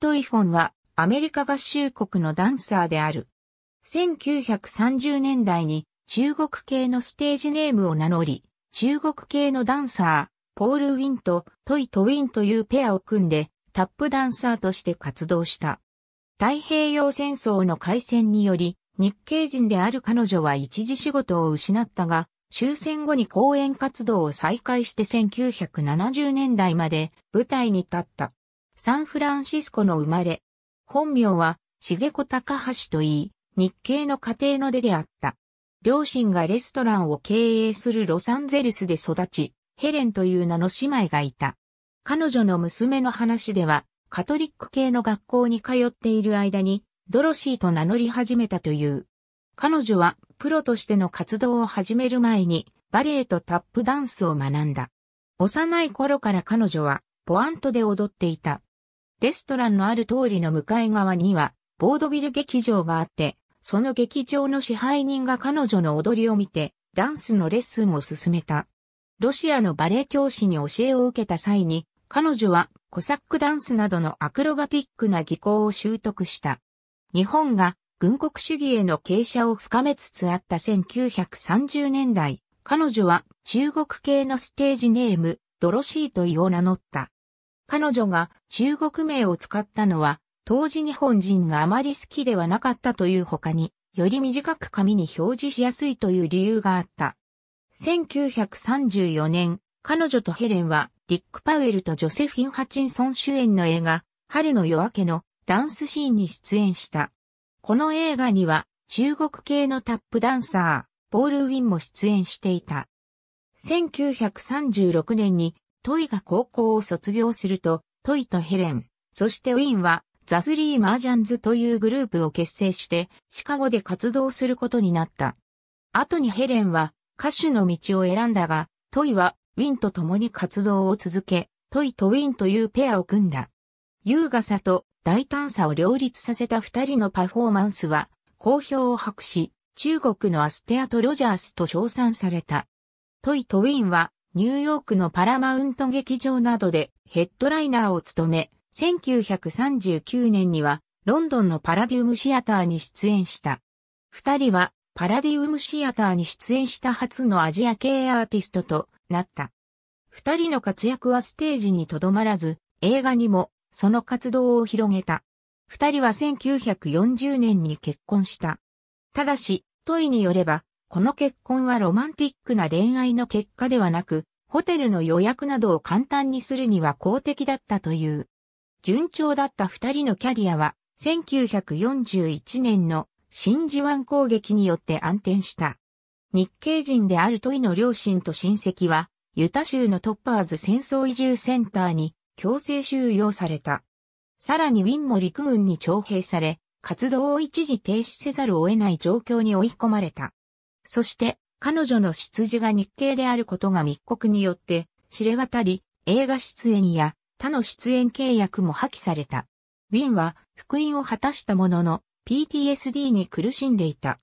ト・イフォンはアメリカ合衆国のダンサーである。1930年代に中国系のステージネームを名乗り、中国系のダンサー、ポール・ウィンとトイ・トウィンというペアを組んでタップダンサーとして活動した。太平洋戦争の開戦により日系人である彼女は一時仕事を失ったが、終戦後に講演活動を再開して1970年代まで舞台に立った。サンフランシスコの生まれ。本名は、重子高橋といい、日系の家庭の出であった。両親がレストランを経営するロサンゼルスで育ち、ヘレンという名の姉妹がいた。彼女の娘の話では、カトリック系の学校に通っている間に、ドロシーと名乗り始めたという。彼女は、プロとしての活動を始める前に、バレエとタップダンスを学んだ。幼い頃から彼女は、ポアントで踊っていた。レストランのある通りの向かい側には、ボードビル劇場があって、その劇場の支配人が彼女の踊りを見て、ダンスのレッスンを進めた。ロシアのバレエ教師に教えを受けた際に、彼女はコサックダンスなどのアクロバティックな技巧を習得した。日本が軍国主義への傾斜を深めつつあった1930年代、彼女は中国系のステージネーム、ドロシーとイを名乗った。彼女が中国名を使ったのは、当時日本人があまり好きではなかったという他に、より短く紙に表示しやすいという理由があった。1934年、彼女とヘレンは、ディック・パウエルとジョセフィン・ハチンソン主演の映画、春の夜明けのダンスシーンに出演した。この映画には、中国系のタップダンサー、ポール・ウィンも出演していた。1936年にトイが高校を卒業すると、トイとヘレン、そしてウィンは、ザ・スリー・マージャンズというグループを結成して、シカゴで活動することになった。後にヘレンは、歌手の道を選んだが、トイは、ウィンと共に活動を続け、トイとウィンというペアを組んだ。優雅さと大胆さを両立させた二人のパフォーマンスは、好評を博し、中国のアステアとロジャースと称賛された。トイとウィンは、ニューヨークのパラマウント劇場などでヘッドライナーを務め、1939年にはロンドンのパラディウムシアターに出演した。二人はパラディウムシアターに出演した初のアジア系アーティストとなった。二人の活躍はステージにとどまらず、映画にもその活動を広げた。二人は1940年に結婚した。ただし、問いによれば、この結婚はロマンティックな恋愛の結果ではなく、ホテルの予約などを簡単にするには公的だったという。順調だった二人のキャリアは、1941年の真珠湾攻撃によって暗転した。日系人であるトイの両親と親戚は、ユタ州のトッパーズ戦争移住センターに強制収容された。さらにウィンも陸軍に徴兵され、活動を一時停止せざるを得ない状況に追い込まれた。そして、彼女の出自が日系であることが密告によって知れ渡り、映画出演や他の出演契約も破棄された。ウィンは復員を果たしたものの PTSD に苦しんでいた。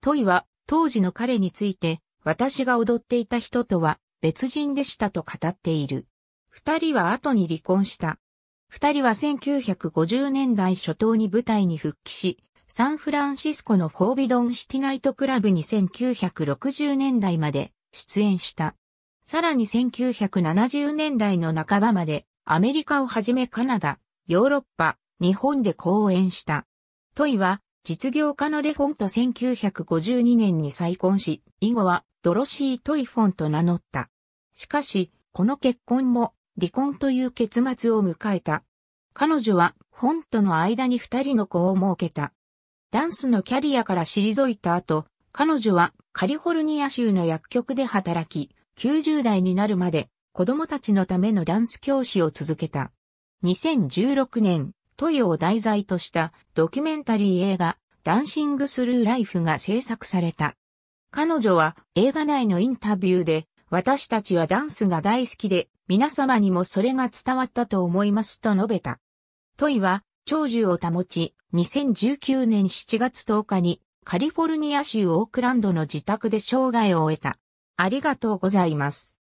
トイは当時の彼について私が踊っていた人とは別人でしたと語っている。二人は後に離婚した。二人は1950年代初頭に舞台に復帰し、サンフランシスコのフォービドンシティナイトクラブに1960年代まで出演した。さらに1970年代の半ばまでアメリカをはじめカナダ、ヨーロッパ、日本で公演した。トイは実業家のレフォンと1952年に再婚し、以後はドロシー・トイフォンと名乗った。しかし、この結婚も離婚という結末を迎えた。彼女はフォンとの間に二人の子を設けた。ダンスのキャリアから退いた後、彼女はカリフォルニア州の薬局で働き、90代になるまで子供たちのためのダンス教師を続けた。2016年、トヨを題材としたドキュメンタリー映画ダンシングスルーライフが制作された。彼女は映画内のインタビューで私たちはダンスが大好きで皆様にもそれが伝わったと思いますと述べた。トイは長寿を保ち2019年7月10日にカリフォルニア州オークランドの自宅で生涯を終えた。ありがとうございます。